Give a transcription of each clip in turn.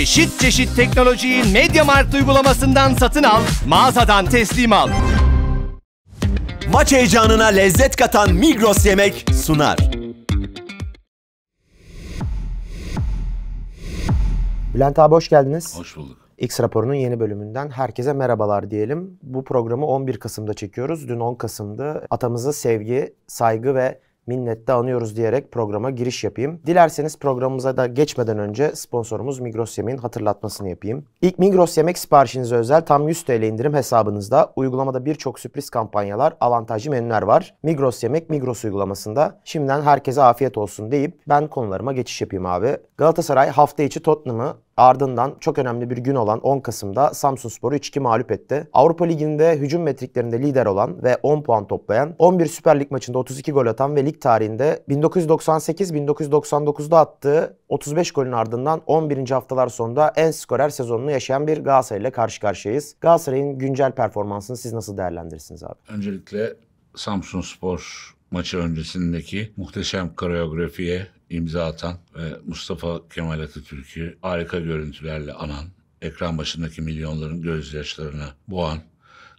çeşit çeşit teknolojiyi MediaMarkt uygulamasından satın al, mağazadan teslim al. Maç heyecanına lezzet katan Migros Yemek sunar. Bülent abi hoş geldiniz. Hoş bulduk. X raporunun yeni bölümünden herkese merhabalar diyelim. Bu programı 11 Kasım'da çekiyoruz. Dün 10 Kasım'da atamıza sevgi, saygı ve minnette anıyoruz diyerek programa giriş yapayım. Dilerseniz programımıza da geçmeden önce sponsorumuz Migros Yemek'in hatırlatmasını yapayım. İlk Migros Yemek siparişinize özel tam 100 TL indirim hesabınızda. Uygulamada birçok sürpriz kampanyalar, avantajlı menüler var. Migros Yemek Migros uygulamasında. Şimdiden herkese afiyet olsun deyip ben konularıma geçiş yapayım abi. Galatasaray hafta içi Tottenham'ı Ardından çok önemli bir gün olan 10 Kasım'da Spor'u 3-2 mağlup etti. Avrupa Ligi'nde hücum metriklerinde lider olan ve 10 puan toplayan, 11 Süper Lig maçında 32 gol atan ve lig tarihinde 1998-1999'da attığı 35 golün ardından 11. haftalar sonunda en skorer sezonunu yaşayan bir Galatasaray ile karşı karşıyayız. Galatasaray'ın güncel performansını siz nasıl değerlendirirsiniz abi? Öncelikle Samsun Spor maçı öncesindeki muhteşem koreografiye imza atan ve Mustafa Kemal Atatürk'ü harika görüntülerle anan, ekran başındaki milyonların gözyaşlarına boğan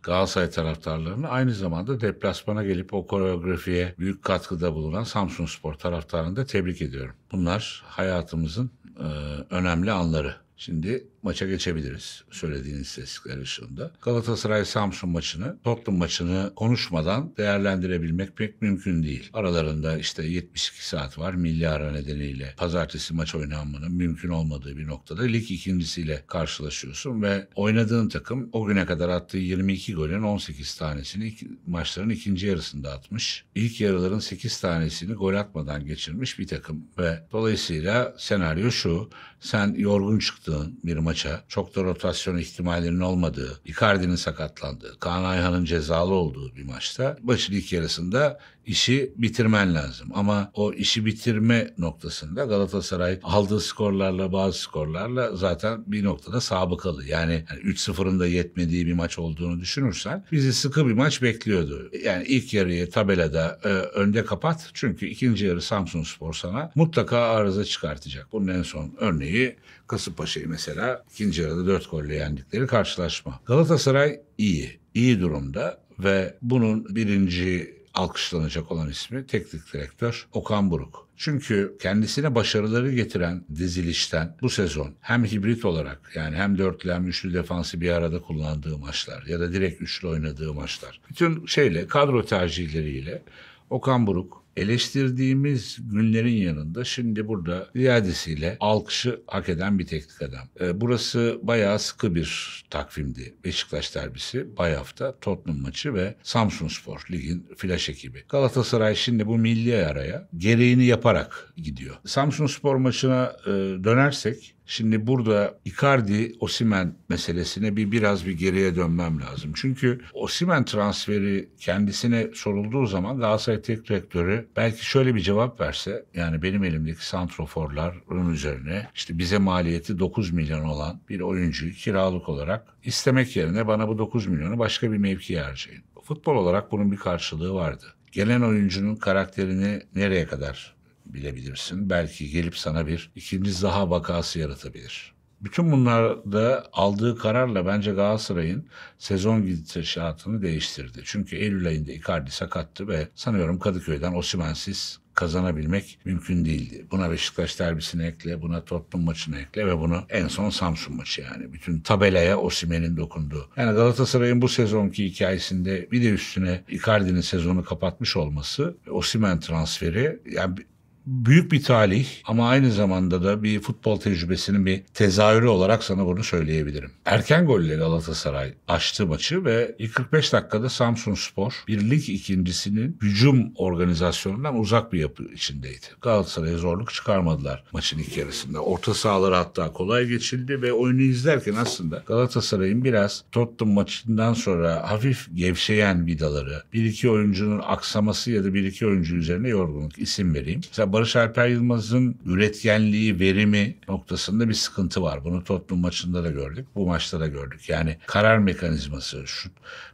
Galatasaray taraftarlarını aynı zamanda deplasmana gelip o koreografiye büyük katkıda bulunan Samsun Spor taraftarını da tebrik ediyorum. Bunlar hayatımızın e, önemli anları. Şimdi maça geçebiliriz söylediğiniz istatistikler ışığında. Galatasaray-Samsun maçını, Tottenham maçını konuşmadan değerlendirebilmek pek mümkün değil. Aralarında işte 72 saat var milyara nedeniyle. Pazartesi maç oynanmanın mümkün olmadığı bir noktada lig ikincisiyle karşılaşıyorsun ve oynadığın takım o güne kadar attığı 22 golün 18 tanesini iki, maçların ikinci yarısında atmış. İlk yarıların 8 tanesini gol atmadan geçirmiş bir takım ve dolayısıyla senaryo şu. Sen yorgun çıktığın bir maç maça çok da rotasyon ihtimallerinin olmadığı, Icardi'nin sakatlandığı, Kaan Ayhan'ın cezalı olduğu bir maçta başın ilk yarısında işi bitirmen lazım. Ama o işi bitirme noktasında Galatasaray aldığı skorlarla bazı skorlarla zaten bir noktada sabıkalı. Yani, yani 3-0'ın da yetmediği bir maç olduğunu düşünürsen bizi sıkı bir maç bekliyordu. Yani ilk yarıyı tabelada e, önde kapat. Çünkü ikinci yarı Samsun Spor sana mutlaka arıza çıkartacak. Bunun en son örneği Kasımpaşa'yı mesela ikinci yarıda dört golle yendikleri karşılaşma. Galatasaray iyi, iyi durumda ve bunun birinci alkışlanacak olan ismi teknik direktör Okan Buruk. Çünkü kendisine başarıları getiren dizilişten bu sezon hem hibrit olarak yani hem dörtlü hem üçlü defansı bir arada kullandığı maçlar ya da direkt üçlü oynadığı maçlar. Bütün şeyle kadro tercihleriyle Okan Buruk eleştirdiğimiz günlerin yanında şimdi burada ziyadesiyle alkışı hak eden bir teknik adam. E, burası bayağı sıkı bir takvimdi. Beşiktaş derbisi, bay hafta, Tottenham maçı ve Samsun Spor ligin flaş ekibi. Galatasaray şimdi bu milli araya gereğini yaparak gidiyor. Samsun Spor maçına e, dönersek Şimdi burada Icardi Osimen meselesine bir biraz bir geriye dönmem lazım. Çünkü Osimen transferi kendisine sorulduğu zaman Galatasaray Teknik Direktörü belki şöyle bir cevap verse yani benim elimdeki santroforların üzerine işte bize maliyeti 9 milyon olan bir oyuncuyu kiralık olarak istemek yerine bana bu 9 milyonu başka bir mevkiye harcayın. Futbol olarak bunun bir karşılığı vardı. Gelen oyuncunun karakterini nereye kadar bilebilirsin. Belki gelip sana bir ikinci daha vakası yaratabilir. Bütün bunlarda aldığı kararla bence Galatasaray'ın sezon gidişatını değiştirdi. Çünkü Eylül ayında Icardi sakattı ve sanıyorum Kadıköy'den Osimensiz kazanabilmek mümkün değildi. Buna Beşiktaş derbisini ekle, buna Tottenham maçını ekle ve bunu en son Samsun maçı yani. Bütün tabelaya Osimen'in dokunduğu. Yani Galatasaray'ın bu sezonki hikayesinde bir de üstüne Icardi'nin sezonu kapatmış olması, Osimen transferi yani büyük bir talih ama aynı zamanda da bir futbol tecrübesinin bir tezahürü olarak sana bunu söyleyebilirim. Erken golle Galatasaray açtı maçı ve ilk 45 dakikada Samsun Spor bir lig ikincisinin hücum organizasyonundan uzak bir yapı içindeydi. Galatasaray'a zorluk çıkarmadılar maçın ilk yarısında. Orta sahaları hatta kolay geçildi ve oyunu izlerken aslında Galatasaray'ın biraz Tottenham maçından sonra hafif gevşeyen vidaları, bir iki oyuncunun aksaması ya da bir iki oyuncu üzerine yorgunluk isim vereyim. Mesela Barış Alper Yılmaz'ın üretkenliği, verimi noktasında bir sıkıntı var. Bunu Tottenham maçında da gördük. Bu maçta da gördük. Yani karar mekanizması, şut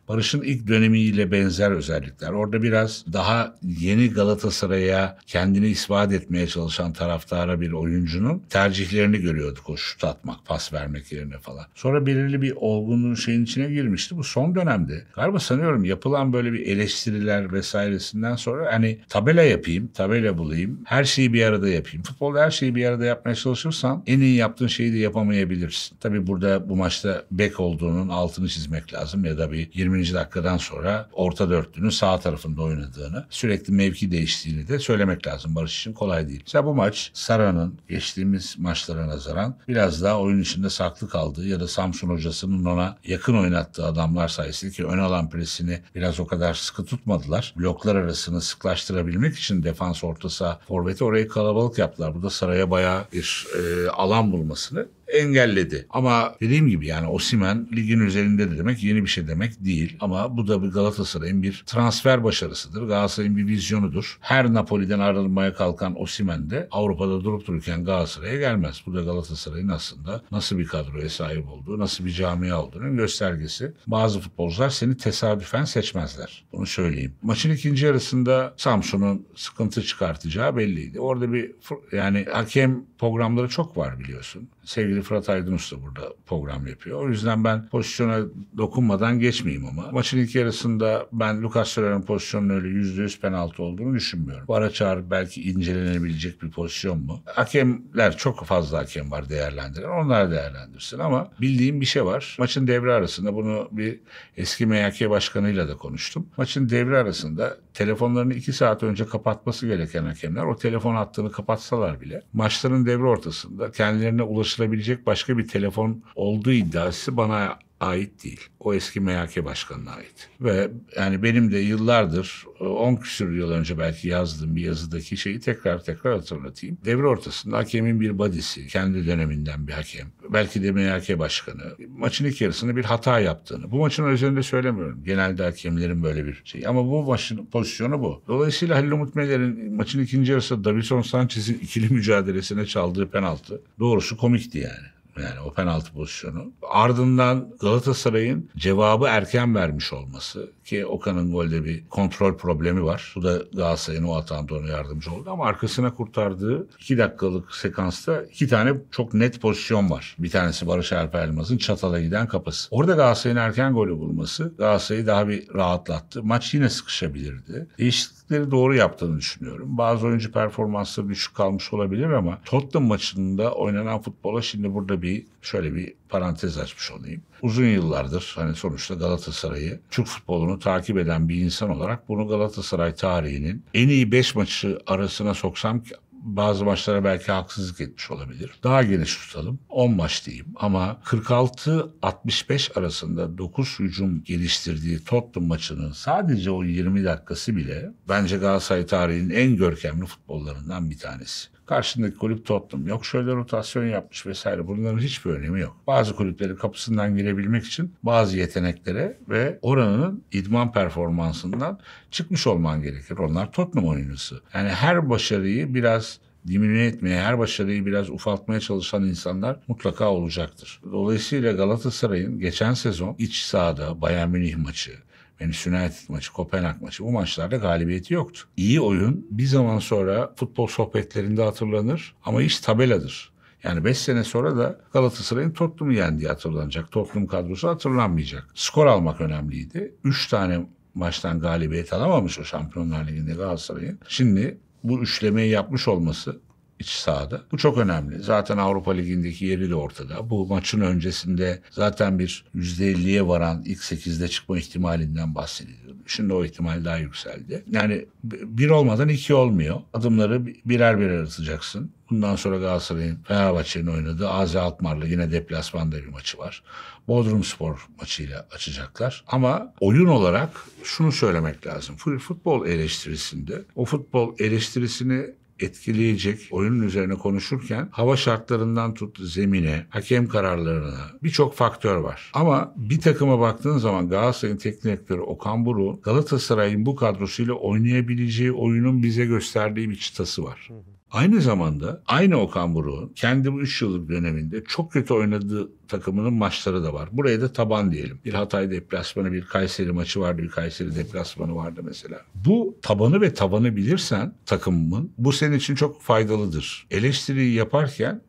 Barış'ın ilk dönemiyle benzer özellikler. Orada biraz daha yeni Galatasaray'a kendini ispat etmeye çalışan taraftara bir oyuncunun tercihlerini görüyorduk. O şut atmak, pas vermek yerine falan. Sonra belirli bir olgunluğun şeyin içine girmişti. Bu son dönemde galiba sanıyorum yapılan böyle bir eleştiriler vesairesinden sonra hani tabela yapayım, tabela bulayım, her şeyi bir arada yapayım. Futbolda her şeyi bir arada yapmaya çalışırsan en iyi yaptığın şeyi de yapamayabilirsin. Tabii burada bu maçta bek olduğunun altını çizmek lazım ya da bir 20 21. dakikadan sonra orta dörtlünün sağ tarafında oynadığını, sürekli mevki değiştiğini de söylemek lazım. Barış için kolay değil. Mesela bu maç Sara'nın geçtiğimiz maçlara nazaran biraz daha oyun içinde saklı kaldığı ya da Samsun hocasının ona yakın oynattığı adamlar sayesinde ki ön alan presini biraz o kadar sıkı tutmadılar. Bloklar arasını sıklaştırabilmek için defans ortası forveti orayı kalabalık yaptılar. Bu da Sara'ya bayağı bir e, alan bulmasını engelledi. Ama dediğim gibi yani Osimen ligin üzerinde de demek yeni bir şey demek değil. Ama bu da bir Galatasaray'ın bir transfer başarısıdır. Galatasaray'ın bir vizyonudur. Her Napoli'den ayrılmaya kalkan Osimen de Avrupa'da durup dururken Galatasaray'a gelmez. Bu da Galatasaray'ın aslında nasıl bir kadroya sahip olduğu, nasıl bir camia olduğunun göstergesi. Bazı futbolcular seni tesadüfen seçmezler. Bunu söyleyeyim. Maçın ikinci yarısında Samsun'un sıkıntı çıkartacağı belliydi. Orada bir yani hakem programları çok var biliyorsun sevgili Fırat Aydın Usta burada program yapıyor. O yüzden ben pozisyona dokunmadan geçmeyeyim ama. Maçın ilk yarısında ben Lucas Torreira'nın pozisyonun öyle yüzde yüz penaltı olduğunu düşünmüyorum. Vara çağır belki incelenebilecek bir pozisyon mu? Hakemler çok fazla hakem var değerlendiren. Onlar değerlendirsin ama bildiğim bir şey var. Maçın devre arasında bunu bir eski MHK başkanıyla da konuştum. Maçın devre arasında telefonlarını iki saat önce kapatması gereken hakemler o telefon hattını kapatsalar bile maçların devre ortasında kendilerine ulaşılabilecek başka bir telefon olduğu iddiası bana ait değil. O eski MHK başkanına ait. Ve yani benim de yıllardır 10 küsür yıl önce belki yazdığım bir yazıdaki şeyi tekrar tekrar hatırlatayım. Devre ortasında hakemin bir badisi, kendi döneminden bir hakem, belki de MHK başkanı maçın ilk yarısında bir hata yaptığını. Bu maçın üzerinde söylemiyorum. Genelde hakemlerin böyle bir şey. Ama bu maçın pozisyonu bu. Dolayısıyla Halil Umut Meler'in maçın ikinci yarısında Davison Sanchez'in ikili mücadelesine çaldığı penaltı doğrusu komikti yani. Yani o penaltı pozisyonu. Ardından Galatasaray'ın cevabı erken vermiş olması ki Okan'ın golde bir kontrol problemi var. Bu da Galatasaray'ın o atan ona yardımcı oldu ama arkasına kurtardığı iki dakikalık sekansta iki tane çok net pozisyon var. Bir tanesi Barış Alper Elmas'ın çatala giden kapısı. Orada Galatasaray'ın erken golü bulması Galatasaray'ı daha bir rahatlattı. Maç yine sıkışabilirdi. Değişiklikleri doğru yaptığını düşünüyorum. Bazı oyuncu performansları düşük kalmış olabilir ama Tottenham maçında oynanan futbola şimdi burada bir bir şöyle bir parantez açmış olayım. Uzun yıllardır hani sonuçta Galatasaray'ı Türk futbolunu takip eden bir insan olarak bunu Galatasaray tarihinin en iyi 5 maçı arasına soksam ki bazı maçlara belki haksızlık etmiş olabilir. Daha geniş tutalım. 10 maç diyeyim ama 46-65 arasında 9 hücum geliştirdiği Tottenham maçının sadece o 20 dakikası bile bence Galatasaray tarihinin en görkemli futbollarından bir tanesi. Karşındaki kulüp Tottenham. Yok şöyle rotasyon yapmış vesaire. Bunların hiçbir önemi yok. Bazı kulüplerin kapısından girebilmek için bazı yeteneklere ve oranın idman performansından çıkmış olman gerekir. Onlar Tottenham oyuncusu. Yani her başarıyı biraz dimine etmeye, her başarıyı biraz ufaltmaya çalışan insanlar mutlaka olacaktır. Dolayısıyla Galatasaray'ın geçen sezon iç sahada Bayern Münih maçı, Manchester United maçı, Kopenhag maçı bu maçlarda galibiyeti yoktu. İyi oyun bir zaman sonra futbol sohbetlerinde hatırlanır ama iş tabeladır. Yani 5 sene sonra da Galatasaray'ın Tottenham'ı yendiği hatırlanacak. Tottenham kadrosu hatırlanmayacak. Skor almak önemliydi. 3 tane maçtan galibiyet alamamış o Şampiyonlar Ligi'nde Galatasaray'ın. Şimdi bu üçlemeyi yapmış olması iç sahada. Bu çok önemli. Zaten Avrupa Ligi'ndeki yeri de ortada. Bu maçın öncesinde zaten bir %50'ye varan ilk 8'de çıkma ihtimalinden bahsediliyordu. Şimdi o ihtimal daha yükseldi. Yani bir olmadan iki olmuyor. Adımları birer birer atacaksın. Bundan sonra Galatasaray'ın Fenerbahçe'nin oynadığı AZ Alkmaar'la yine deplasmanda bir maçı var. Bodrum Spor maçıyla açacaklar. Ama oyun olarak şunu söylemek lazım. Futbol eleştirisinde o futbol eleştirisini etkileyecek oyunun üzerine konuşurken hava şartlarından tut zemine, hakem kararlarına birçok faktör var. Ama bir takıma baktığın zaman Galatasaray'ın teknik direktörü Okan Buruk Galatasaray'ın bu kadrosuyla oynayabileceği oyunun bize gösterdiği bir çıtası var. Hı hı. Aynı zamanda aynı Okan Buruk'un kendi bu 3 yıllık döneminde çok kötü oynadığı takımının maçları da var. Buraya da taban diyelim. Bir Hatay deplasmanı, bir Kayseri maçı vardı, bir Kayseri deplasmanı vardı mesela. Bu tabanı ve tabanı bilirsen takımımın bu senin için çok faydalıdır. Eleştiriyi yaparken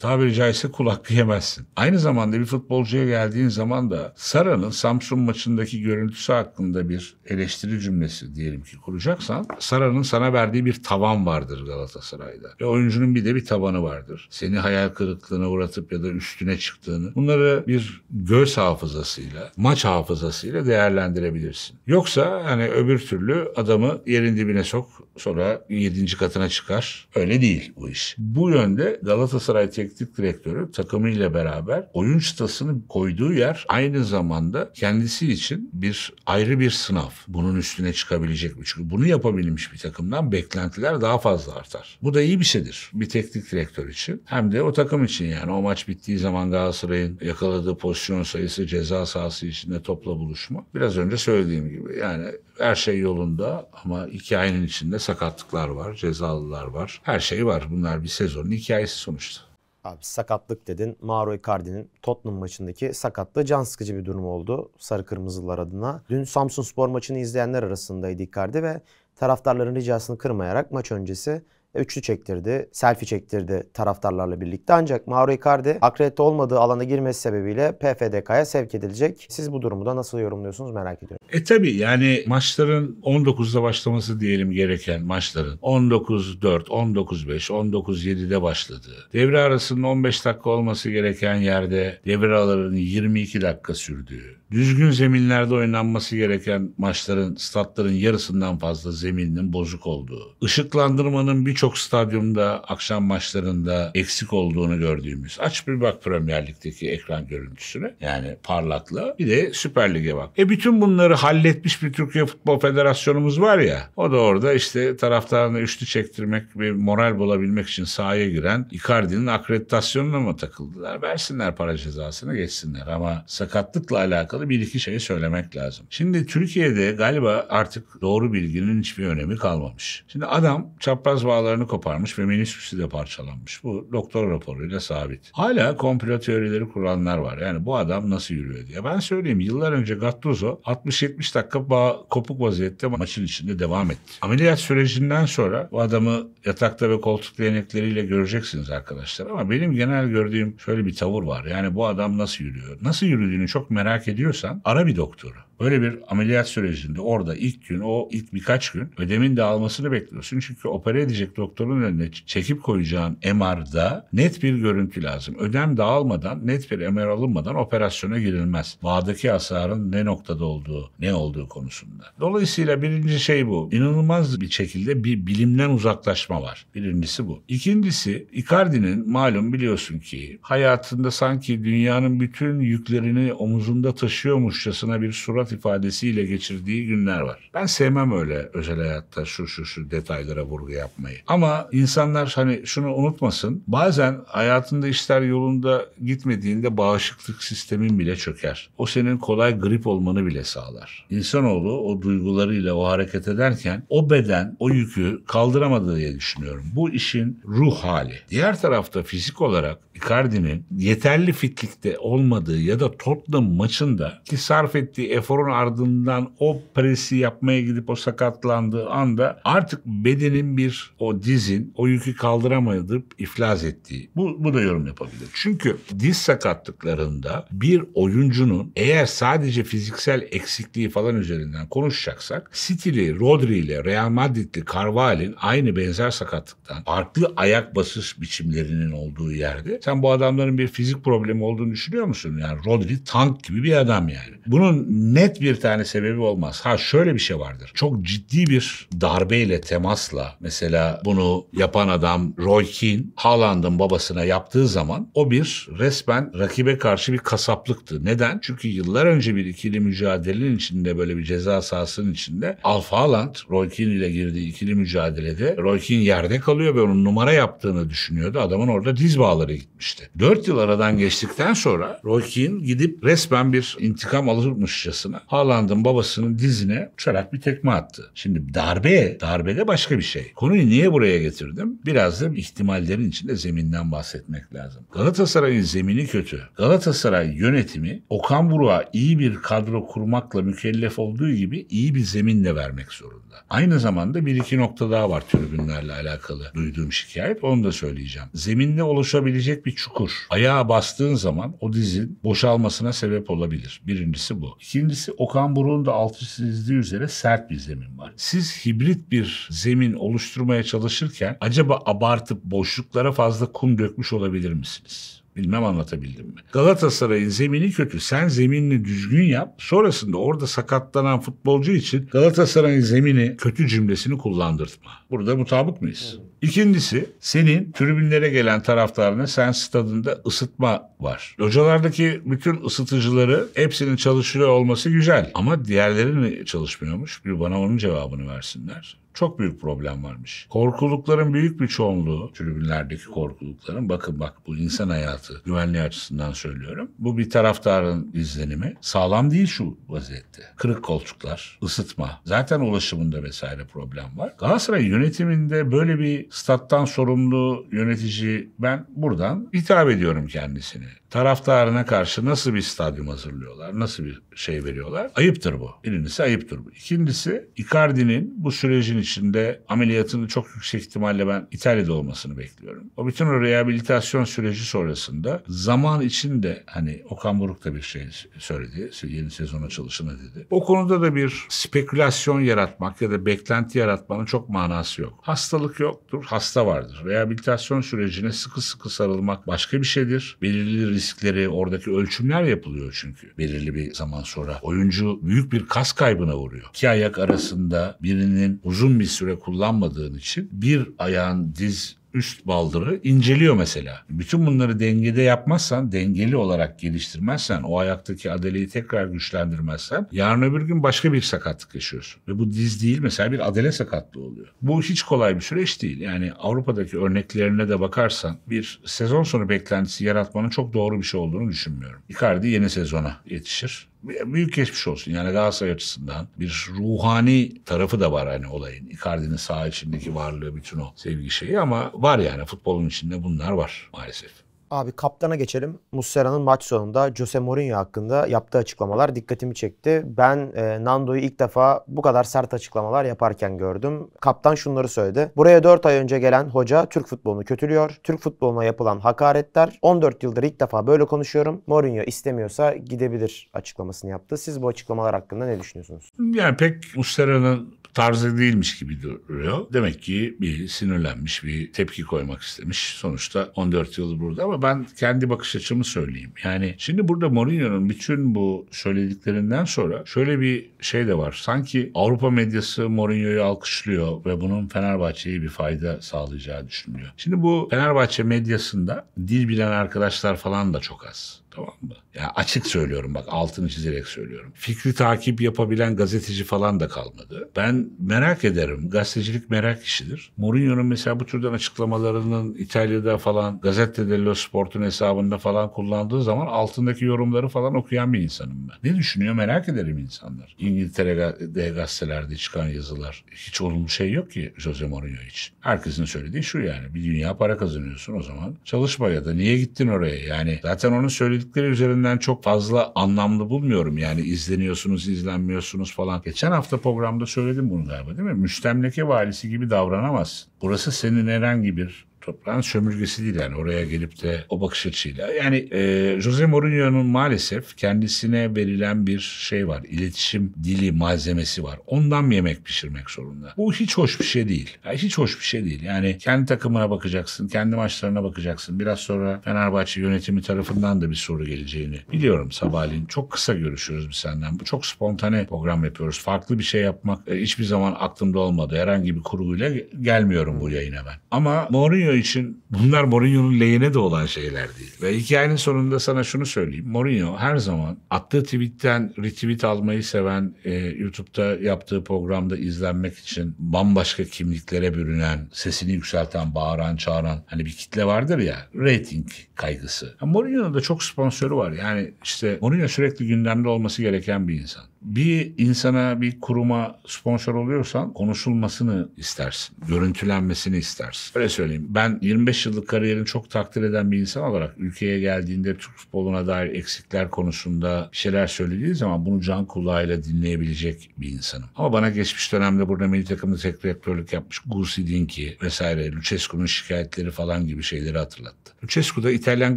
tabiri caizse kulak hakkı yemezsin. Aynı zamanda bir futbolcuya geldiğin zaman da Sara'nın Samsun maçındaki görüntüsü hakkında bir eleştiri cümlesi diyelim ki kuracaksan Sara'nın sana verdiği bir tavan vardır Galatasaray'da. Ve oyuncunun bir de bir tabanı vardır. Seni hayal kırıklığına uğratıp ya da üstüne çıktığını bunları bir göz hafızasıyla, maç hafızasıyla değerlendirebilirsin. Yoksa hani öbür türlü adamı yerin dibine sok sonra yedinci katına çıkar. Öyle değil bu iş. Bu yönde Galatasaray tek teknik direktörü takımıyla beraber oyun çıtasını koyduğu yer aynı zamanda kendisi için bir ayrı bir sınav. Bunun üstüne çıkabilecek mi? Çünkü bunu yapabilmiş bir takımdan beklentiler daha fazla artar. Bu da iyi bir şeydir bir teknik direktör için hem de o takım için yani o maç bittiği zaman Galatasaray'ın yakaladığı pozisyon sayısı ceza sahası içinde topla buluşma. Biraz önce söylediğim gibi yani her şey yolunda ama hikayenin içinde sakatlıklar var, cezalılar var. Her şey var. Bunlar bir sezonun hikayesi sonuçta. Abi sakatlık dedin. Mauro Icardi'nin Tottenham maçındaki sakatlığı can sıkıcı bir durum oldu sarı kırmızılar adına. Dün Samsun Spor maçını izleyenler arasındaydı Icardi ve taraftarların ricasını kırmayarak maç öncesi üçlü çektirdi, selfie çektirdi taraftarlarla birlikte. Ancak Mauro Icardi akredite olmadığı alana girmesi sebebiyle PFDK'ya sevk edilecek. Siz bu durumu da nasıl yorumluyorsunuz merak ediyorum. E tabi yani maçların 19'da başlaması diyelim gereken maçların 19-4, 19-5, 19-7'de başladığı, devre arasının 15 dakika olması gereken yerde devre aralarının 22 dakika sürdüğü, düzgün zeminlerde oynanması gereken maçların statların yarısından fazla zemininin bozuk olduğu, ışıklandırmanın bir birçok stadyumda akşam maçlarında eksik olduğunu gördüğümüz. Aç bir bak Premier Lig'deki ekran görüntüsüne. Yani parlaklığı. Bir de Süper Lig'e bak. E bütün bunları halletmiş bir Türkiye Futbol Federasyonumuz var ya. O da orada işte taraftarını üçlü çektirmek ve moral bulabilmek için sahaya giren Icardi'nin akreditasyonuna mı takıldılar? Versinler para cezasını geçsinler ama sakatlıkla alakalı bir iki şey söylemek lazım. Şimdi Türkiye'de galiba artık doğru bilginin hiçbir önemi kalmamış. Şimdi adam çapraz bağlar parçalarını koparmış ve menisküsü de parçalanmış. Bu doktor raporuyla sabit. Hala komplo teorileri kuranlar var. Yani bu adam nasıl yürüyor diye. Ben söyleyeyim yıllar önce Gattuso 60-70 dakika bağ, kopuk vaziyette maçın içinde devam etti. Ameliyat sürecinden sonra bu adamı yatakta ve koltuk değnekleriyle göreceksiniz arkadaşlar. Ama benim genel gördüğüm şöyle bir tavır var. Yani bu adam nasıl yürüyor? Nasıl yürüdüğünü çok merak ediyorsan ara bir doktoru. Böyle bir ameliyat sürecinde orada ilk gün o ilk birkaç gün ödemin dağılmasını bekliyorsun. Çünkü opere edecek doktorun önüne çekip koyacağın MR'da net bir görüntü lazım. Ödem dağılmadan net bir MR alınmadan operasyona girilmez. Bağdaki hasarın ne noktada olduğu, ne olduğu konusunda. Dolayısıyla birinci şey bu. İnanılmaz bir şekilde bir bilimden uzaklaşma var. Birincisi bu. İkincisi Icardi'nin malum biliyorsun ki hayatında sanki dünyanın bütün yüklerini omuzunda taşıyormuşçasına bir surat ifadesiyle geçirdiği günler var. Ben sevmem öyle özel hayatta şu şu şu detaylara vurgu yapmayı. Ama insanlar hani şunu unutmasın. Bazen hayatında işler yolunda gitmediğinde bağışıklık sistemin bile çöker. O senin kolay grip olmanı bile sağlar. İnsanoğlu o duygularıyla o hareket ederken o beden o yükü kaldıramadığı diye düşünüyorum. Bu işin ruh hali. Diğer tarafta fizik olarak Icardi'nin yeterli fitlikte olmadığı ya da Tottenham maçında ki sarf ettiği efor sporun ardından o presi yapmaya gidip o sakatlandığı anda artık bedenin bir o dizin o yükü kaldıramayıp iflas ettiği. Bu, bu da yorum yapabilir. Çünkü diz sakatlıklarında bir oyuncunun eğer sadece fiziksel eksikliği falan üzerinden konuşacaksak City'li, Rodri ile Real Madrid'li Carvalho'nın aynı benzer sakatlıktan farklı ayak basış biçimlerinin olduğu yerde sen bu adamların bir fizik problemi olduğunu düşünüyor musun? Yani Rodri tank gibi bir adam yani. Bunun ne net bir tane sebebi olmaz. Ha şöyle bir şey vardır. Çok ciddi bir darbeyle, temasla mesela bunu yapan adam Roy Keane, Haaland'ın babasına yaptığı zaman o bir resmen rakibe karşı bir kasaplıktı. Neden? Çünkü yıllar önce bir ikili mücadelenin içinde böyle bir ceza sahasının içinde Alf Haaland Roy Keane ile girdiği ikili mücadelede Roy Keane yerde kalıyor ve onun numara yaptığını düşünüyordu. Adamın orada diz bağları gitmişti. Dört yıl aradan geçtikten sonra Roy Keane gidip resmen bir intikam alırmışçasına Haaland'ın babasının dizine uçarak bir tekme attı. Şimdi darbe, darbe de başka bir şey. Konuyu niye buraya getirdim? Biraz da ihtimallerin içinde zeminden bahsetmek lazım. Galatasaray'ın zemini kötü. Galatasaray yönetimi Okan Buruk'a iyi bir kadro kurmakla mükellef olduğu gibi iyi bir zeminle vermek zorunda. Aynı zamanda bir iki nokta daha var tribünlerle alakalı duyduğum şikayet. Onu da söyleyeceğim. Zeminde oluşabilecek bir çukur. Ayağa bastığın zaman o dizin boşalmasına sebep olabilir. Birincisi bu. İkincisi İkincisi Okan Buruk'un da altı çizdiği üzere sert bir zemin var. Siz hibrit bir zemin oluşturmaya çalışırken acaba abartıp boşluklara fazla kum dökmüş olabilir misiniz? Bilmem anlatabildim mi? Galatasaray'ın zemini kötü. Sen zeminini düzgün yap. Sonrasında orada sakatlanan futbolcu için Galatasaray'ın zemini kötü cümlesini kullandırtma. Burada mutabık mıyız? Evet. İkincisi senin tribünlere gelen taraftarını sen stadında ısıtma var. Localardaki bütün ısıtıcıları hepsinin çalışıyor olması güzel ama diğerleri mi çalışmıyormuş? Bir bana onun cevabını versinler çok büyük problem varmış. Korkulukların büyük bir çoğunluğu, tribünlerdeki korkulukların, bakın bak bu insan hayatı güvenliği açısından söylüyorum. Bu bir taraftarın izlenimi. Sağlam değil şu vaziyette. Kırık koltuklar, ısıtma, zaten ulaşımında vesaire problem var. Galatasaray yönetiminde böyle bir stat'tan sorumlu yönetici ben buradan hitap ediyorum kendisini. Taraftarına karşı nasıl bir stadyum hazırlıyorlar, nasıl bir şey veriyorlar? Ayıptır bu. Birincisi ayıptır bu. İkincisi Icardi'nin bu sürecin içinde ameliyatını çok yüksek ihtimalle ben İtalya'da olmasını bekliyorum. O bütün o rehabilitasyon süreci sonrasında zaman içinde hani Okan Buruk da bir şey söyledi. Yeni sezona çalışını dedi. O konuda da bir spekülasyon yaratmak ya da beklenti yaratmanın çok manası yok. Hastalık yoktur, hasta vardır. Rehabilitasyon sürecine sıkı sıkı sarılmak başka bir şeydir. Belirli riskleri, oradaki ölçümler yapılıyor çünkü. Belirli bir zaman sonra oyuncu büyük bir kas kaybına uğruyor. İki ayak arasında birinin uzun uzun bir süre kullanmadığın için bir ayağın diz üst baldırı inceliyor mesela. Bütün bunları dengede yapmazsan, dengeli olarak geliştirmezsen, o ayaktaki adeleyi tekrar güçlendirmezsen yarın öbür gün başka bir sakatlık yaşıyorsun. Ve bu diz değil mesela bir adele sakatlığı oluyor. Bu hiç kolay bir süreç değil. Yani Avrupa'daki örneklerine de bakarsan bir sezon sonu beklentisi yaratmanın çok doğru bir şey olduğunu düşünmüyorum. Icardi yeni sezona yetişir büyük geçmiş olsun. Yani Galatasaray açısından bir ruhani tarafı da var hani olayın. Icardi'nin sağ içindeki varlığı bütün o sevgi şeyi ama var yani futbolun içinde bunlar var maalesef. Abi kaptana geçelim. Muslera'nın maç sonunda Jose Mourinho hakkında yaptığı açıklamalar dikkatimi çekti. Ben e, Nando'yu ilk defa bu kadar sert açıklamalar yaparken gördüm. Kaptan şunları söyledi. Buraya 4 ay önce gelen hoca Türk futbolunu kötülüyor. Türk futboluna yapılan hakaretler. 14 yıldır ilk defa böyle konuşuyorum. Mourinho istemiyorsa gidebilir açıklamasını yaptı. Siz bu açıklamalar hakkında ne düşünüyorsunuz? Yani pek Muslera'nın tarzı değilmiş gibi duruyor. Demek ki bir sinirlenmiş, bir tepki koymak istemiş. Sonuçta 14 yıl burada ama ben kendi bakış açımı söyleyeyim. Yani şimdi burada Mourinho'nun bütün bu söylediklerinden sonra şöyle bir şey de var. Sanki Avrupa medyası Mourinho'yu alkışlıyor ve bunun Fenerbahçe'ye bir fayda sağlayacağı düşünülüyor. Şimdi bu Fenerbahçe medyasında dil bilen arkadaşlar falan da çok az. Tamam mı? Ya yani açık söylüyorum bak altını çizerek söylüyorum. Fikri takip yapabilen gazeteci falan da kalmadı. Ben merak ederim. Gazetecilik merak işidir. Mourinho'nun mesela bu türden açıklamalarının İtalya'da falan Gazette dello Sport'un hesabında falan kullandığı zaman altındaki yorumları falan okuyan bir insanım ben. Ne düşünüyor merak ederim insanlar. İngiltere'de gazetelerde çıkan yazılar. Hiç olumlu şey yok ki Jose Mourinho için. Herkesin söylediği şu yani. Bir dünya para kazanıyorsun o zaman. Çalışma ya da niye gittin oraya? Yani zaten onun söylediği söyledikleri üzerinden çok fazla anlamlı bulmuyorum. Yani izleniyorsunuz, izlenmiyorsunuz falan. Geçen hafta programda söyledim bunu galiba değil mi? Müstemleke valisi gibi davranamazsın. Burası senin herhangi bir toprağın sömürgesi değil yani oraya gelip de o bakış açıyla. Yani e, Jose Mourinho'nun maalesef kendisine verilen bir şey var. İletişim dili malzemesi var. Ondan yemek pişirmek zorunda. Bu hiç hoş bir şey değil. Yani hiç hoş bir şey değil. Yani kendi takımına bakacaksın, kendi maçlarına bakacaksın. Biraz sonra Fenerbahçe yönetimi tarafından da bir soru geleceğini biliyorum sabahleyin. Çok kısa görüşüyoruz biz senden. Bu çok spontane program yapıyoruz. Farklı bir şey yapmak e, hiçbir zaman aklımda olmadı. Herhangi bir kurguyla gelmiyorum bu yayına ben. Ama Mourinho Mourinho için bunlar Mourinho'nun lehine de olan şeyler değil. Ve hikayenin sonunda sana şunu söyleyeyim. Mourinho her zaman attığı tweetten retweet almayı seven, e, YouTube'da yaptığı programda izlenmek için bambaşka kimliklere bürünen, sesini yükselten, bağıran, çağıran hani bir kitle vardır ya. Rating kaygısı. Yani Mourinho'nun da çok sponsoru var. Yani işte Mourinho sürekli gündemde olması gereken bir insan bir insana, bir kuruma sponsor oluyorsan konuşulmasını istersin. Görüntülenmesini istersin. Öyle söyleyeyim. Ben 25 yıllık kariyerini çok takdir eden bir insan olarak ülkeye geldiğinde Türk futboluna dair eksikler konusunda bir şeyler söylediği zaman bunu can kulağıyla dinleyebilecek bir insanım. Ama bana geçmiş dönemde burada milli takımda tek direktörlük yapmış Gusi Dinki vesaire Lucescu'nun şikayetleri falan gibi şeyleri hatırlattı. Lucescu da İtalyan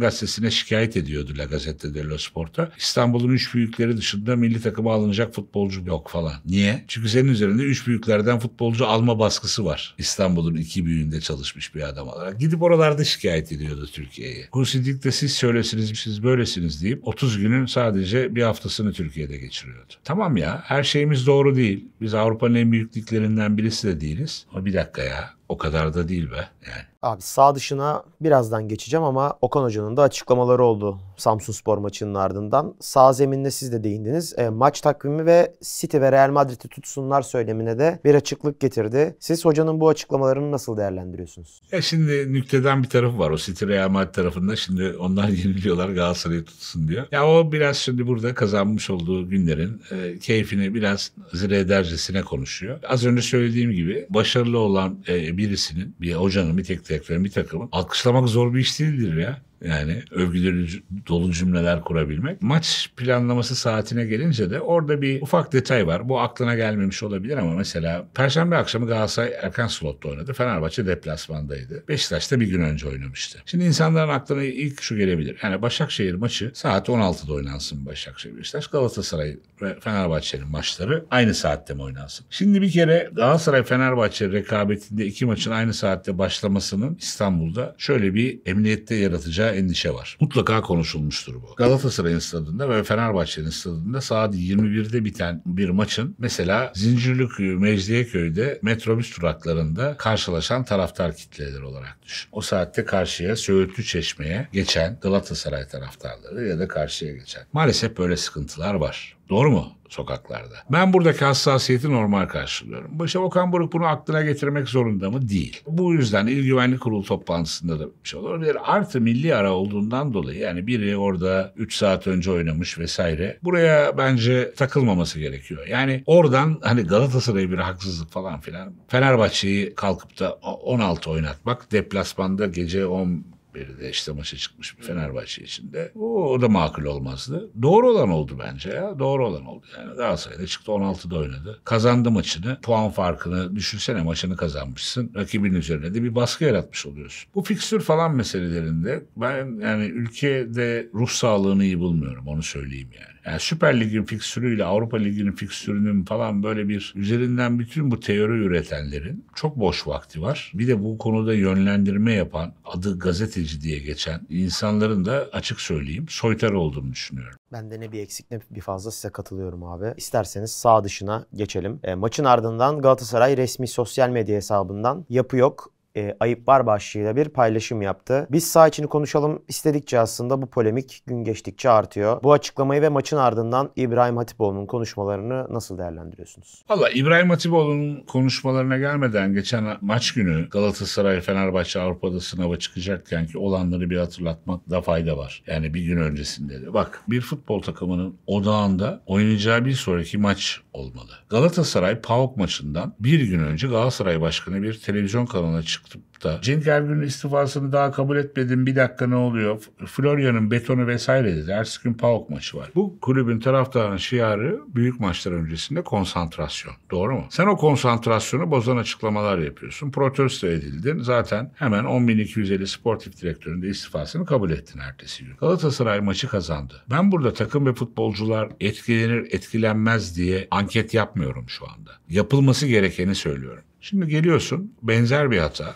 gazetesine şikayet ediyordu La Gazzetta dello Sport'a. İstanbul'un üç büyükleri dışında milli takıma alınacak alınacak futbolcu yok falan. Niye? Çünkü senin üzerinde üç büyüklerden futbolcu alma baskısı var. İstanbul'un iki büyüğünde çalışmış bir adam olarak. Gidip oralarda şikayet ediyordu Türkiye'yi. Gusidik de siz söylesiniz, siz böylesiniz deyip 30 günün sadece bir haftasını Türkiye'de geçiriyordu. Tamam ya her şeyimiz doğru değil. Biz Avrupa'nın en büyük liglerinden birisi de değiliz. Ama bir dakika ya o kadar da değil be. Yani Abi sağ dışına birazdan geçeceğim ama Okan Hoca'nın da açıklamaları oldu Samsun Spor maçının ardından. Sağ zeminde siz de değindiniz. E, maç takvimi ve City ve Real Madrid'i tutsunlar söylemine de bir açıklık getirdi. Siz hocanın bu açıklamalarını nasıl değerlendiriyorsunuz? E şimdi nükteden bir tarafı var. O City Real Madrid tarafında şimdi onlar yeniliyorlar Galatasaray'ı tutsun diyor. Ya o biraz şimdi burada kazanmış olduğu günlerin e, keyfini biraz zire dercesine konuşuyor. Az önce söylediğim gibi başarılı olan e, birisinin, bir hocanın bir tek entelektüel bir takımın alkışlamak zor bir iş değildir ya. Yani övgüleri dolu cümleler kurabilmek. Maç planlaması saatine gelince de orada bir ufak detay var. Bu aklına gelmemiş olabilir ama mesela Perşembe akşamı Galatasaray erken slotta oynadı. Fenerbahçe deplasmandaydı. Beşiktaş'ta bir gün önce oynamıştı. Şimdi insanların aklına ilk şu gelebilir. Yani Başakşehir maçı saat 16'da oynansın Başakşehir Beşiktaş. Galatasaray ve Fenerbahçe'nin maçları aynı saatte mi oynansın? Şimdi bir kere Galatasaray-Fenerbahçe rekabetinde iki maçın aynı saatte başlamasının İstanbul'da şöyle bir emniyette yaratacağı endişe var. Mutlaka konuşulmuştur bu. Galatasaray'ın stadında ve Fenerbahçe'nin stadında saat 21'de biten bir maçın mesela Zincirlikuyu, Mecidiyeköy'de metrobüs duraklarında karşılaşan taraftar kitleleri olarak düşün. O saatte karşıya Söğütlü Çeşme'ye geçen Galatasaray taraftarları ya da karşıya geçen. Maalesef böyle sıkıntılar var. Doğru mu? sokaklarda. Ben buradaki hassasiyeti normal karşılıyorum. Başa Okan Buruk bunu aklına getirmek zorunda mı? Değil. Bu yüzden İl Güvenlik Kurulu toplantısında da bir şey olur. Yani artı milli ara olduğundan dolayı yani biri orada 3 saat önce oynamış vesaire. Buraya bence takılmaması gerekiyor. Yani oradan hani Galatasaray'a bir haksızlık falan filan. Fenerbahçe'yi kalkıp da 16 oynatmak deplasmanda gece 10 beri işte maça çıkmış bir Fenerbahçe içinde. O, o da makul olmazdı. Doğru olan oldu bence ya. Doğru olan oldu yani. Daha sayıda çıktı 16'da oynadı. Kazandı maçını. Puan farkını düşünsene maçını kazanmışsın. Rakibin üzerine de bir baskı yaratmış oluyorsun. Bu fikstür falan meselelerinde ben yani ülkede ruh sağlığını iyi bulmuyorum onu söyleyeyim yani. Yani Süper Lig'in fikstürüyle Avrupa Ligi'nin fikstürünün falan böyle bir üzerinden bütün bu teori üretenlerin çok boş vakti var. Bir de bu konuda yönlendirme yapan, adı gazeteci diye geçen insanların da açık söyleyeyim soytar olduğunu düşünüyorum. Ben de ne bir eksik ne bir fazla size katılıyorum abi. İsterseniz sağ dışına geçelim. E, maçın ardından Galatasaray resmi sosyal medya hesabından yapı yok e, ayıp var başlığıyla bir paylaşım yaptı. Biz sağ içini konuşalım istedikçe aslında bu polemik gün geçtikçe artıyor. Bu açıklamayı ve maçın ardından İbrahim Hatipoğlu'nun konuşmalarını nasıl değerlendiriyorsunuz? Valla İbrahim Hatipoğlu'nun konuşmalarına gelmeden geçen maç günü Galatasaray Fenerbahçe Avrupa'da sınava çıkacakken ki olanları bir hatırlatmak da fayda var. Yani bir gün öncesinde de. Bak bir futbol takımının odağında oynayacağı bir sonraki maç olmalı. Galatasaray PAOK maçından bir gün önce Galatasaray Başkanı bir televizyon kanalına çıktı çıkıp da Cem Gergün'ün istifasını daha kabul etmedim bir dakika ne oluyor? Florya'nın betonu vesaire dedi. Ertesi gün PAOK maçı var. Bu kulübün taraftarın şiarı büyük maçlar öncesinde konsantrasyon. Doğru mu? Sen o konsantrasyonu bozan açıklamalar yapıyorsun. Protesto edildin. Zaten hemen 10.250 sportif direktörün de istifasını kabul ettin ertesi gün. Galatasaray maçı kazandı. Ben burada takım ve futbolcular etkilenir etkilenmez diye anket yapmıyorum şu anda. Yapılması gerekeni söylüyorum. Şimdi geliyorsun benzer bir hata.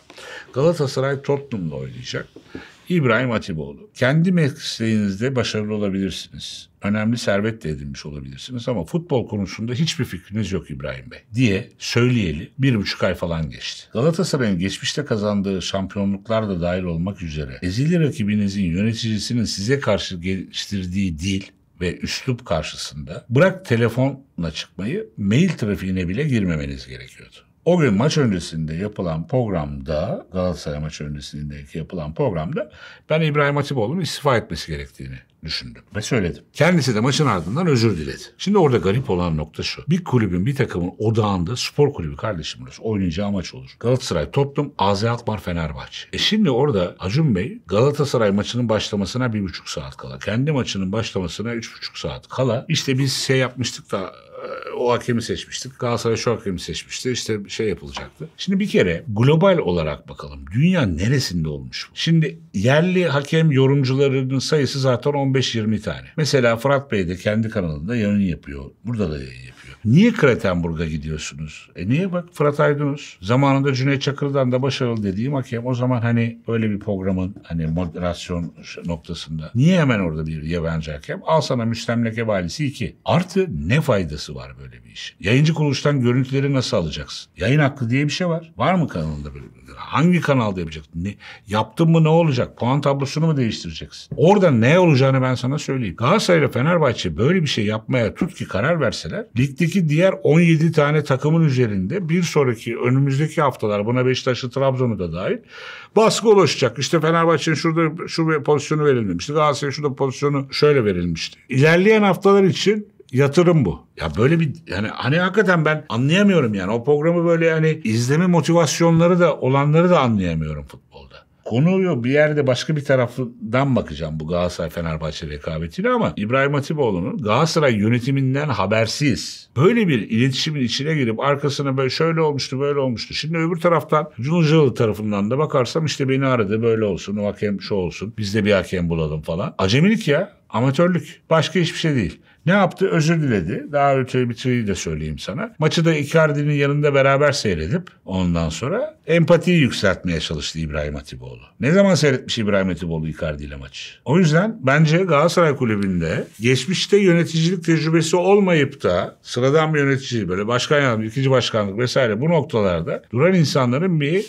Galatasaray Tottenham'da oynayacak. İbrahim Atiboğlu. Kendi mesleğinizde başarılı olabilirsiniz. Önemli servet de edinmiş olabilirsiniz ama futbol konusunda hiçbir fikriniz yok İbrahim Bey diye söyleyeli bir buçuk ay falan geçti. Galatasaray'ın geçmişte kazandığı şampiyonluklar da dahil olmak üzere ezili rakibinizin yöneticisinin size karşı geliştirdiği dil ve üslup karşısında bırak telefonla çıkmayı mail trafiğine bile girmemeniz gerekiyordu. O gün maç öncesinde yapılan programda, Galatasaray maç öncesindeki yapılan programda ben İbrahim Hatipoğlu'nun istifa etmesi gerektiğini düşündüm ve söyledim. Kendisi de maçın ardından özür diledi. Şimdi orada garip olan nokta şu. Bir kulübün bir takımın odağında spor kulübü kardeşim burası. Oynayacağı maç olur. Galatasaray Toplum, AZ Alkmaar Fenerbahçe. E şimdi orada Acun Bey Galatasaray maçının başlamasına bir buçuk saat kala. Kendi maçının başlamasına üç buçuk saat kala. İşte biz şey yapmıştık da o hakemi seçmiştik. Galatasaray şu hakemi seçmişti. İşte şey yapılacaktı. Şimdi bir kere global olarak bakalım. Dünya neresinde olmuş bu? Şimdi yerli hakem yorumcularının sayısı zaten 15-20 tane. Mesela Fırat Bey de kendi kanalında yayın yapıyor. Burada da yayın yapıyor. Niye Kretenburg'a gidiyorsunuz? E niye bak Fırat Aydınus. Zamanında Cüneyt Çakır'dan da başarılı dediğim hakem. O zaman hani öyle bir programın hani moderasyon noktasında. Niye hemen orada bir yabancı hakem? Al sana müstemleke valisi 2. Artı ne faydası var böyle bir iş? Yayıncı kuruluştan görüntüleri nasıl alacaksın? Yayın hakkı diye bir şey var. Var mı kanalında böyle? Hangi kanalda yapacaksın? Şey? Ne, yaptın mı ne olacak? Puan tablosunu mu değiştireceksin? Orada ne olacağını ben sana söyleyeyim. Galatasaray Fenerbahçe böyle bir şey yapmaya tut ki karar verseler. Ligdeki ligdeki diğer 17 tane takımın üzerinde bir sonraki önümüzdeki haftalar buna Beşiktaş'ı Trabzon'u da dahil baskı ulaşacak. İşte Fenerbahçe'nin şurada şu pozisyonu verilmemişti. Galatasaray'ın şurada pozisyonu şöyle verilmişti. İlerleyen haftalar için yatırım bu. Ya böyle bir yani hani hakikaten ben anlayamıyorum yani o programı böyle yani izleme motivasyonları da olanları da anlayamıyorum futbolda konuyu bir yerde başka bir tarafından bakacağım bu Galatasaray-Fenerbahçe rekabetiyle ama İbrahim Hatipoğlu'nun Galatasaray yönetiminden habersiz böyle bir iletişimin içine girip arkasına böyle şöyle olmuştu böyle olmuştu. Şimdi öbür taraftan Cunucalı tarafından da bakarsam işte beni aradı böyle olsun o hakem şu olsun biz de bir hakem bulalım falan. Acemilik ya amatörlük. Başka hiçbir şey değil. Ne yaptı? Özür diledi. Daha öte bir de söyleyeyim sana. Maçı da Icardi'nin yanında beraber seyredip ondan sonra empatiyi yükseltmeye çalıştı İbrahim Hatipoğlu. Ne zaman seyretmiş İbrahim Hatipoğlu Icardi ile maçı? O yüzden bence Galatasaray Kulübü'nde geçmişte yöneticilik tecrübesi olmayıp da sıradan bir yönetici böyle başkan yardımcı, ikinci başkanlık vesaire bu noktalarda duran insanların bir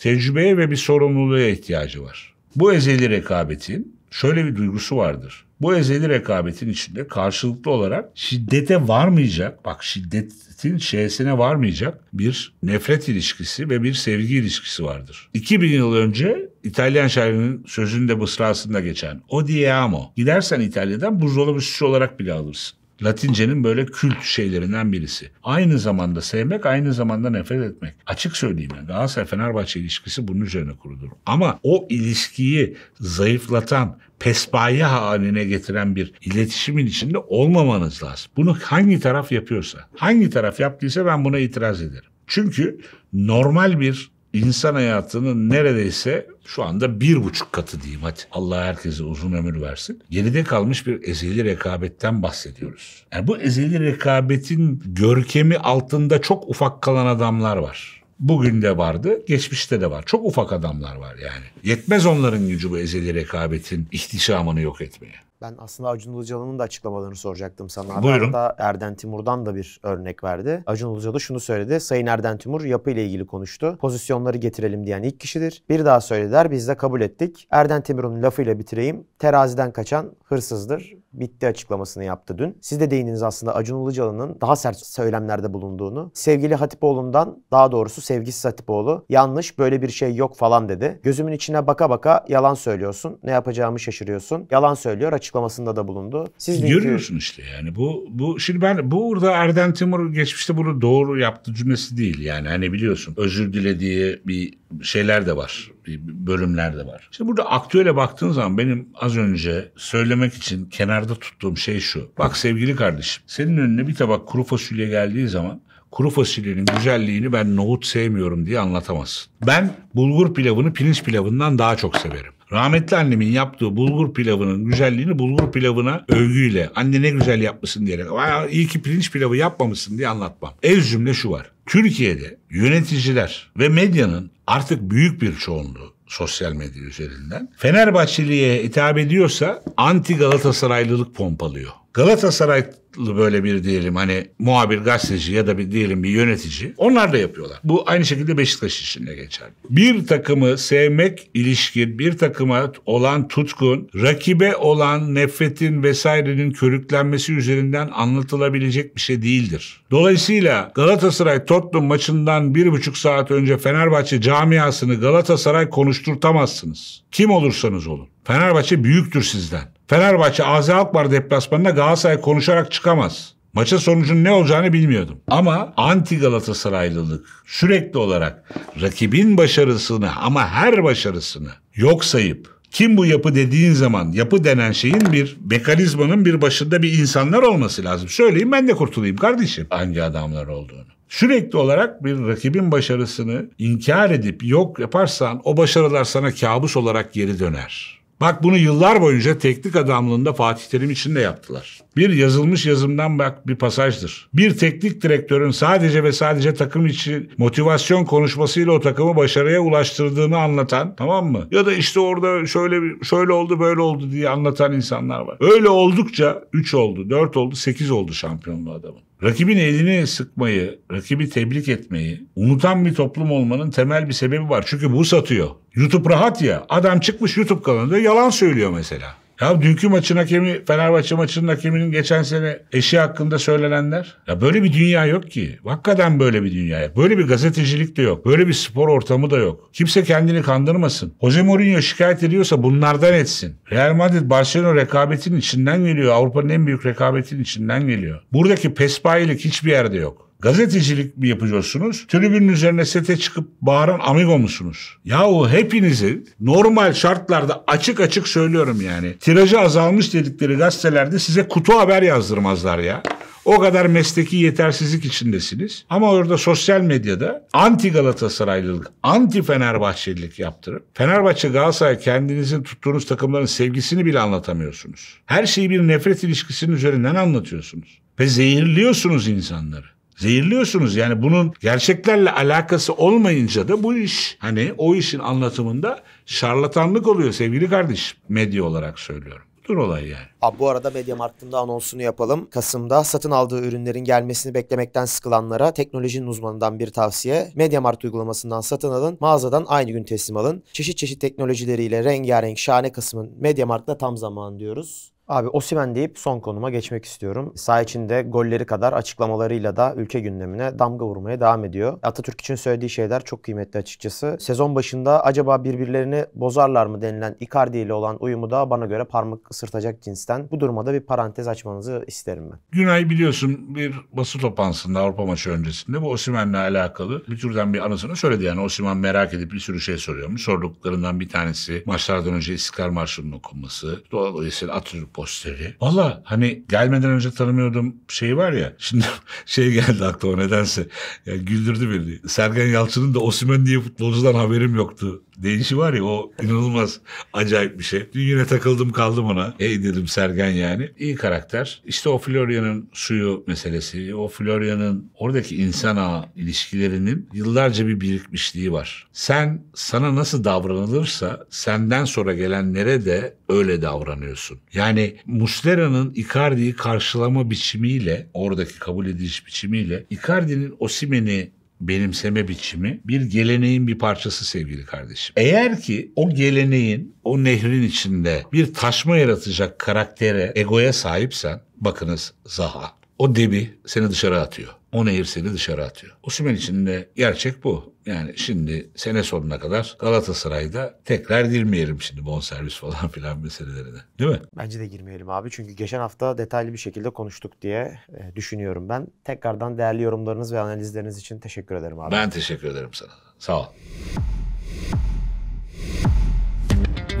tecrübeye ve bir sorumluluğa ihtiyacı var. Bu ezeli rekabetin şöyle bir duygusu vardır. Bu ezeli rekabetin içinde karşılıklı olarak şiddete varmayacak, bak şiddetin şeysine varmayacak bir nefret ilişkisi ve bir sevgi ilişkisi vardır. 2000 yıl önce İtalyan şairinin sözünde bu sırasında geçen O di amo. Gidersen İtalya'dan buzdolabı süsü olarak bile alırsın. Latincenin böyle kült şeylerinden birisi. Aynı zamanda sevmek, aynı zamanda nefret etmek. Açık söyleyeyim ya, Galatasaray-Fenerbahçe ilişkisi bunun üzerine kurulur. Ama o ilişkiyi zayıflatan pespaye haline getiren bir iletişimin içinde olmamanız lazım. Bunu hangi taraf yapıyorsa, hangi taraf yaptıysa ben buna itiraz ederim. Çünkü normal bir insan hayatının neredeyse şu anda bir buçuk katı diyeyim hadi. Allah herkese uzun ömür versin. Geride kalmış bir ezeli rekabetten bahsediyoruz. Yani bu ezeli rekabetin görkemi altında çok ufak kalan adamlar var bugün de vardı, geçmişte de var. Çok ufak adamlar var yani. Yetmez onların gücü bu ezeli rekabetin ihtişamını yok etmeye. Ben aslında Acun Ilıcalı'nın da açıklamalarını soracaktım sana. Buyurun. Hatta Erden Timur'dan da bir örnek verdi. Acun Ilıcalı şunu söyledi. Sayın Erden Timur yapı ile ilgili konuştu. Pozisyonları getirelim diyen ilk kişidir. Bir daha söylediler biz de kabul ettik. Erden Timur'un lafıyla bitireyim. Teraziden kaçan hırsızdır. Bitti açıklamasını yaptı dün. Siz de değindiniz aslında Acun Ilıcalı'nın daha sert söylemlerde bulunduğunu. Sevgili Hatipoğlu'ndan daha doğrusu sevgisiz Hatipoğlu yanlış böyle bir şey yok falan dedi. Gözümün içine baka baka yalan söylüyorsun. Ne yapacağımı şaşırıyorsun. Yalan söylüyor açıklamasında da bulundu. Siz de Görüyorsun işte yani bu bu şimdi ben bu burada Erdem Timur geçmişte bunu doğru yaptı cümlesi değil yani hani biliyorsun özür dilediği bir şeyler de var bölümler de var. Şimdi burada aktüele baktığın zaman benim az önce söylemek için kenarda tuttuğum şey şu. Bak sevgili kardeşim senin önüne bir tabak kuru fasulye geldiği zaman kuru fasulyenin güzelliğini ben nohut sevmiyorum diye anlatamazsın. Ben bulgur pilavını pirinç pilavından daha çok severim. Rahmetli annemin yaptığı bulgur pilavının güzelliğini bulgur pilavına övgüyle anne ne güzel yapmışsın diyerek iyi ki pirinç pilavı yapmamışsın diye anlatmam. Ez cümle şu var. Türkiye'de yöneticiler ve medyanın artık büyük bir çoğunluğu sosyal medya üzerinden Fenerbahçeliye hitap ediyorsa anti Galatasaraylılık pompalıyor. Galatasaray böyle bir diyelim hani muhabir gazeteci ya da bir diyelim bir yönetici onlar da yapıyorlar. Bu aynı şekilde Beşiktaş için de geçerli. Bir takımı sevmek ilişkin bir takıma olan tutkun rakibe olan nefretin vesairenin körüklenmesi üzerinden anlatılabilecek bir şey değildir. Dolayısıyla Galatasaray Tottenham maçından bir buçuk saat önce Fenerbahçe camiasını Galatasaray konuşturtamazsınız. Kim olursanız olun. Fenerbahçe büyüktür sizden. Fenerbahçe AZ Alkmaar deplasmanına Galatasaray konuşarak çıkamaz. Maçın sonucun ne olacağını bilmiyordum. Ama anti Galatasaraylılık sürekli olarak rakibin başarısını ama her başarısını yok sayıp kim bu yapı dediğin zaman yapı denen şeyin bir mekanizmanın bir başında bir insanlar olması lazım. Söyleyin ben de kurtulayım kardeşim hangi adamlar olduğunu. Sürekli olarak bir rakibin başarısını inkar edip yok yaparsan o başarılar sana kabus olarak geri döner. Bak bunu yıllar boyunca teknik adamlığında Fatih Terim için de yaptılar. Bir yazılmış yazımdan bak bir pasajdır. Bir teknik direktörün sadece ve sadece takım içi motivasyon konuşmasıyla o takımı başarıya ulaştırdığını anlatan tamam mı? Ya da işte orada şöyle şöyle oldu böyle oldu diye anlatan insanlar var. Öyle oldukça 3 oldu, 4 oldu, 8 oldu şampiyonluğu adamın. Rakibin elini sıkmayı, rakibi tebrik etmeyi unutan bir toplum olmanın temel bir sebebi var. Çünkü bu satıyor. YouTube rahat ya. Adam çıkmış YouTube kanalında yalan söylüyor mesela. Ya dünkü maçın hakemi Fenerbahçe maçının hakeminin geçen sene eşi hakkında söylenenler. Ya böyle bir dünya yok ki. Hakikaten böyle bir dünya yok. Böyle bir gazetecilik de yok. Böyle bir spor ortamı da yok. Kimse kendini kandırmasın. Jose Mourinho şikayet ediyorsa bunlardan etsin. Real Madrid Barcelona rekabetin içinden geliyor. Avrupa'nın en büyük rekabetin içinden geliyor. Buradaki pespayilik hiçbir yerde yok. Gazetecilik mi yapıyorsunuz? Tribünün üzerine sete çıkıp bağıran amigo musunuz? Yahu hepinizi normal şartlarda açık açık söylüyorum yani. Tirajı azalmış dedikleri gazetelerde size kutu haber yazdırmazlar ya. O kadar mesleki yetersizlik içindesiniz. Ama orada sosyal medyada anti Galatasaraylılık, anti Fenerbahçelilik yaptırıp Fenerbahçe Galatasaray kendinizin tuttuğunuz takımların sevgisini bile anlatamıyorsunuz. Her şeyi bir nefret ilişkisinin üzerinden anlatıyorsunuz ve zehirliyorsunuz insanları zehirliyorsunuz. Yani bunun gerçeklerle alakası olmayınca da bu iş hani o işin anlatımında şarlatanlık oluyor sevgili kardeş medya olarak söylüyorum. Dur olay yani. Abi bu arada Medya Markt'ında anonsunu yapalım. Kasım'da satın aldığı ürünlerin gelmesini beklemekten sıkılanlara teknolojinin uzmanından bir tavsiye. Medya Mart uygulamasından satın alın. Mağazadan aynı gün teslim alın. Çeşit çeşit teknolojileriyle rengarenk şahane Kasım'ın Medya Markt'ta tam zaman diyoruz. Abi Osimen deyip son konuma geçmek istiyorum. Sağ içinde golleri kadar açıklamalarıyla da ülke gündemine damga vurmaya devam ediyor. Atatürk için söylediği şeyler çok kıymetli açıkçası. Sezon başında acaba birbirlerini bozarlar mı denilen Icardi ile olan uyumu da bana göre parmak ısırtacak cinsten. Bu duruma da bir parantez açmanızı isterim ben. Günay biliyorsun bir basın toplantısında Avrupa maçı öncesinde bu Osimen'le alakalı bir türden bir anısını söyledi. Yani Osimen merak edip bir sürü şey soruyormuş. Sorduklarından bir tanesi maçlardan önce İstiklal Marşı'nın okunması. Dolayısıyla Atatürk posteri. Valla hani gelmeden önce tanımıyordum şey var ya. Şimdi şey geldi aklıma nedense. Yani güldürdü beni. Sergen Yalçın'ın da Osimhen diye futbolcudan haberim yoktu deyişi var ya o inanılmaz acayip bir şey. Dün yine takıldım kaldım ona. Ey dedim Sergen yani. İyi karakter. İşte o Florya'nın suyu meselesi. O Florya'nın oradaki insan ağı ilişkilerinin yıllarca bir birikmişliği var. Sen sana nasıl davranılırsa senden sonra gelenlere de öyle davranıyorsun. Yani Muslera'nın Icardi'yi karşılama biçimiyle oradaki kabul ediliş biçimiyle Icardi'nin Osimen'i benimseme biçimi bir geleneğin bir parçası sevgili kardeşim. Eğer ki o geleneğin, o nehrin içinde bir taşma yaratacak karaktere, egoya sahipsen, bakınız Zaha, o debi seni dışarı atıyor. Onayır seni dışarı atıyor. Osimhen için de gerçek bu. Yani şimdi sene sonuna kadar Galatasaray'da tekrar girmeyelim şimdi bonservis falan filan meselelerine. Değil mi? Bence de girmeyelim abi. Çünkü geçen hafta detaylı bir şekilde konuştuk diye e, düşünüyorum ben. Tekrardan değerli yorumlarınız ve analizleriniz için teşekkür ederim abi. Ben teşekkür ederim sana. Sağ ol.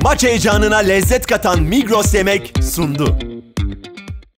Maç heyecanına lezzet katan Migros Yemek sundu.